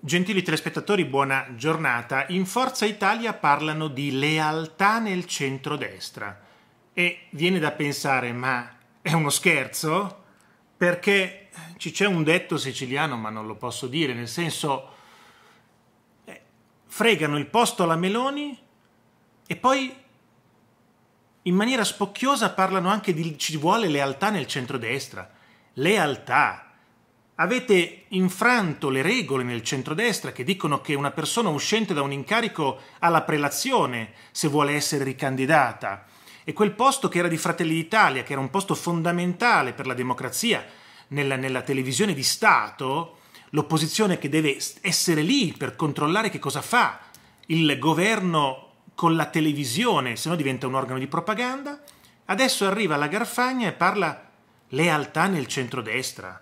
Gentili telespettatori, buona giornata. In Forza Italia parlano di lealtà nel centrodestra e viene da pensare, ma è uno scherzo? Perché ci c'è un detto siciliano, ma non lo posso dire, nel senso eh, fregano il posto alla Meloni e poi in maniera spocchiosa parlano anche di ci vuole lealtà nel centrodestra. Lealtà Avete infranto le regole nel centrodestra che dicono che una persona uscente da un incarico ha la prelazione se vuole essere ricandidata. E quel posto che era di Fratelli d'Italia, che era un posto fondamentale per la democrazia nella, nella televisione di Stato, l'opposizione che deve essere lì per controllare che cosa fa il governo con la televisione, se no diventa un organo di propaganda, adesso arriva la Garfagna e parla lealtà nel centrodestra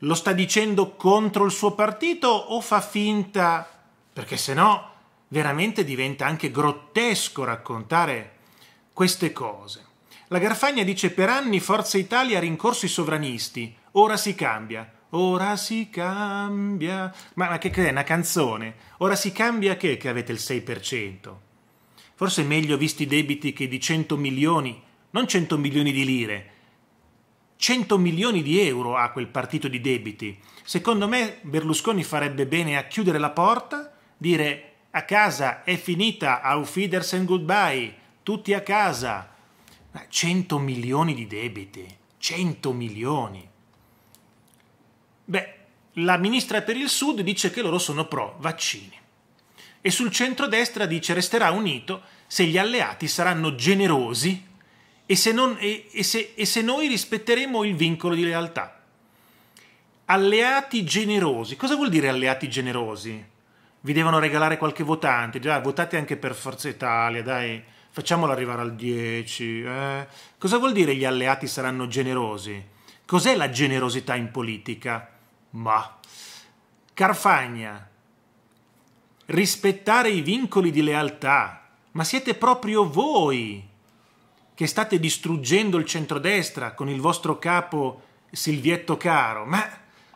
lo sta dicendo contro il suo partito o fa finta? Perché se no veramente diventa anche grottesco raccontare queste cose. La Garfagna dice per anni Forza Italia ha rincorso i sovranisti, ora si cambia, ora si cambia. Ma, ma che, che è una canzone? Ora si cambia che, che avete il 6%? Forse è meglio visti i debiti che di 100 milioni, non 100 milioni di lire, 100 milioni di euro ha quel partito di debiti. Secondo me Berlusconi farebbe bene a chiudere la porta, dire a casa è finita, auf Wiedersehen goodbye, tutti a casa. 100 milioni di debiti, 100 milioni. Beh, la ministra per il Sud dice che loro sono pro vaccini. E sul centrodestra dice resterà unito se gli alleati saranno generosi e se, non, e, e, se, e se, noi rispetteremo il vincolo di lealtà. Alleati generosi. Cosa vuol dire alleati generosi? Vi devono regalare qualche votante. già votate anche per Forza Italia, dai, facciamolo arrivare al 10. Eh. Cosa vuol dire gli alleati saranno generosi? Cos'è la generosità in politica? Ma Carfagna, rispettare i vincoli di lealtà. Ma siete proprio voi che state distruggendo il centrodestra con il vostro capo Silvietto Caro, ma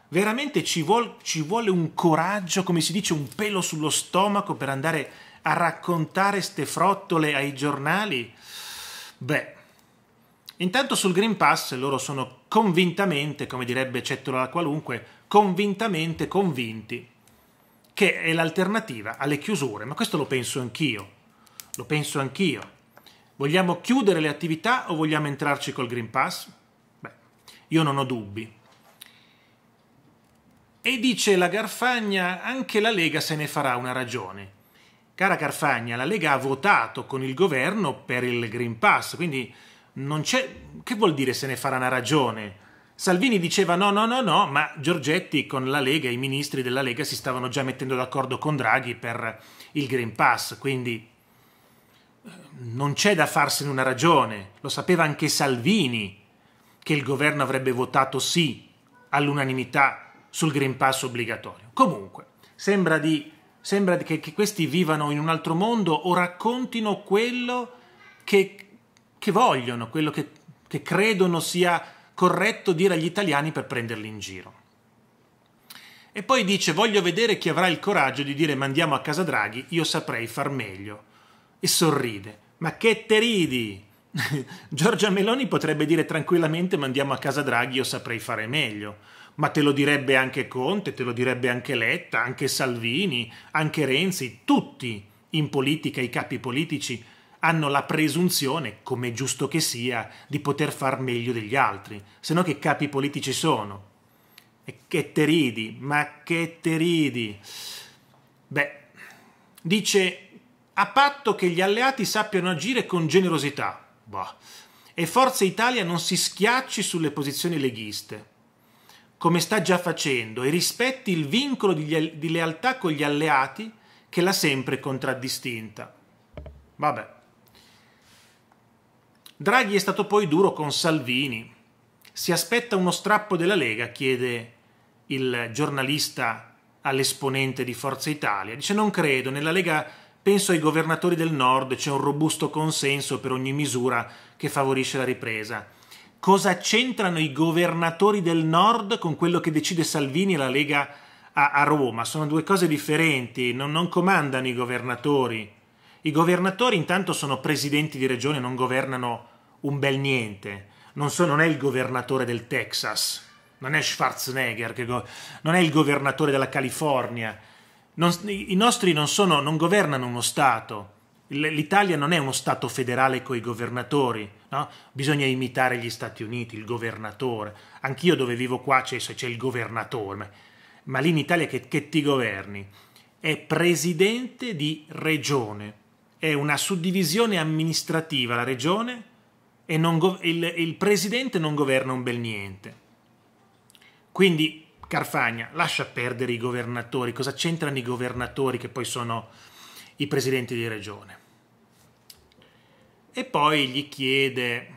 veramente ci, vuol, ci vuole un coraggio, come si dice, un pelo sullo stomaco per andare a raccontare ste frottole ai giornali? Beh, intanto sul Green Pass loro sono convintamente, come direbbe Cettola qualunque, convintamente convinti che è l'alternativa alle chiusure, ma questo lo penso anch'io, lo penso anch'io. Vogliamo chiudere le attività o vogliamo entrarci col Green Pass? Beh, io non ho dubbi. E dice la Garfagna, anche la Lega se ne farà una ragione. Cara Garfagna, la Lega ha votato con il governo per il Green Pass, quindi non c'è... Che vuol dire se ne farà una ragione? Salvini diceva no, no, no, no, ma Giorgetti con la Lega, i ministri della Lega si stavano già mettendo d'accordo con Draghi per il Green Pass, quindi non c'è da farsene una ragione, lo sapeva anche Salvini che il governo avrebbe votato sì all'unanimità sul Green Pass obbligatorio. Comunque, sembra, di, sembra che, che, questi vivano in un altro mondo o raccontino quello che, che vogliono, quello che, che credono sia corretto dire agli italiani per prenderli in giro. E poi dice voglio vedere chi avrà il coraggio di dire mandiamo a casa Draghi, io saprei far meglio e sorride. Ma che te ridi? Giorgia Meloni potrebbe dire tranquillamente mandiamo a casa Draghi, io saprei fare meglio. Ma te lo direbbe anche Conte, te lo direbbe anche Letta, anche Salvini, anche Renzi, tutti in politica i capi politici hanno la presunzione, come giusto che sia, di poter far meglio degli altri, se no che capi politici sono? E che te ridi, ma che te ridi? Beh, dice a patto che gli alleati sappiano agire con generosità. Bah. E Forza Italia non si schiacci sulle posizioni leghiste, come sta già facendo, e rispetti il vincolo di, di lealtà con gli alleati che l'ha sempre contraddistinta. Vabbè. Draghi è stato poi duro con Salvini. Si aspetta uno strappo della Lega, chiede il giornalista all'esponente di Forza Italia. Dice non credo, nella Lega Penso ai governatori del nord, c'è un robusto consenso per ogni misura che favorisce la ripresa. Cosa c'entrano i governatori del nord con quello che decide Salvini e la Lega a, a Roma? Sono due cose differenti, non, non comandano i governatori. I governatori intanto sono presidenti di regione, non governano un bel niente. Non, so, non, è il governatore del Texas, non è Schwarzenegger, non è il governatore della California, non, I nostri non, sono, non governano uno Stato. L'Italia non è uno Stato federale con i governatori, no? bisogna imitare gli Stati Uniti, il governatore. Anch'io dove vivo qua c'è, c'è il governatore, ma, lì in Italia che, che ti governi? È presidente di regione, è una suddivisione amministrativa la regione e il, il presidente non governa un bel niente. Quindi Carfagna, lascia perdere i governatori, cosa c'entrano i governatori che poi sono i presidenti di regione? E poi gli chiede,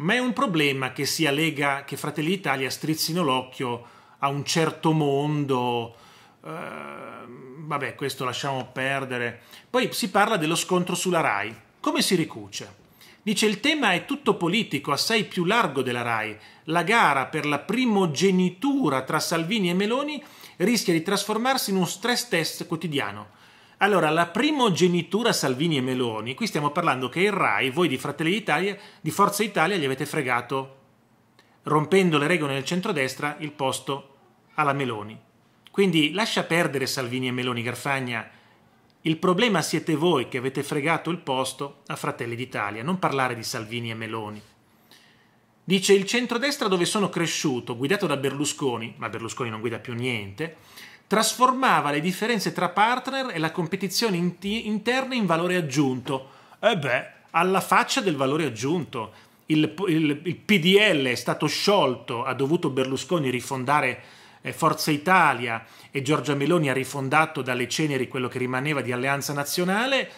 ma è un problema che sia Lega che Fratelli d'Italia strizzino l'occhio a un certo mondo, Uh, vabbè, questo lasciamo perdere. Poi si parla dello scontro sulla RAI. Come si ricuce? Dice il tema è tutto politico, assai più largo della RAI. La gara per la primogenitura tra Salvini e Meloni rischia di trasformarsi in un stress test quotidiano. Allora, la primogenitura Salvini e Meloni, qui stiamo parlando che il RAI, voi di Fratelli d'Italia, di Forza Italia, gli avete fregato, rompendo le regole nel centrodestra, il posto alla Meloni. Quindi lascia perdere Salvini e Meloni Garfagna il problema siete voi che avete fregato il posto a Fratelli d'Italia, non parlare di Salvini e Meloni. Dice il centrodestra dove sono cresciuto, guidato da Berlusconi, ma Berlusconi non guida più niente, trasformava le differenze tra partner e la competizione interna in valore aggiunto. E eh beh, alla faccia del valore aggiunto. Il, il, il PDL è stato sciolto, ha dovuto Berlusconi rifondare eh, Forza Italia e Giorgia Meloni ha rifondato dalle ceneri quello che rimaneva di alleanza nazionale,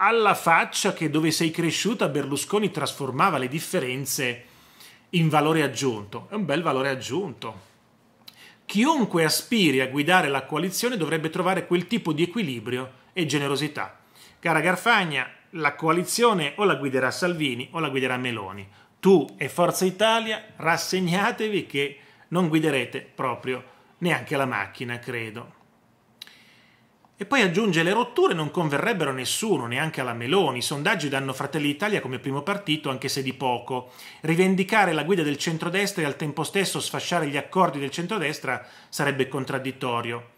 alla faccia che dove sei cresciuta Berlusconi trasformava le differenze in valore aggiunto. È un bel valore aggiunto. Chiunque aspiri a guidare la coalizione dovrebbe trovare quel tipo di equilibrio e generosità. Cara Garfagna, la coalizione o la guiderà Salvini o la guiderà Meloni. Tu e Forza Italia rassegnatevi che non guiderete proprio neanche la macchina, credo. E poi aggiunge le rotture non converrebbero a nessuno, neanche alla Meloni. I sondaggi danno Fratelli d'Italia come primo partito, anche se di poco. Rivendicare la guida del centrodestra e al tempo stesso sfasciare gli accordi del centrodestra sarebbe contraddittorio.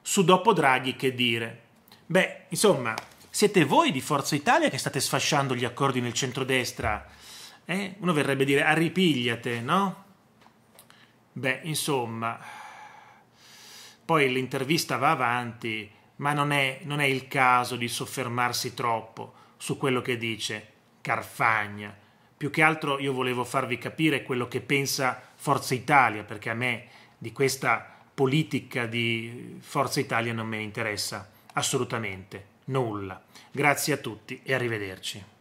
Su dopo Draghi che dire? Beh, insomma, siete voi di Forza Italia che state sfasciando gli accordi nel centrodestra. Eh? Uno verrebbe a dire arripigliate, no? Beh, insomma, poi l'intervista va avanti, ma non è, non è il caso di soffermarsi troppo su quello che dice Carfagna. Più che altro io volevo farvi capire quello che pensa Forza Italia, perché a me di questa politica di Forza Italia non me ne interessa assolutamente nulla. Grazie a tutti e arrivederci.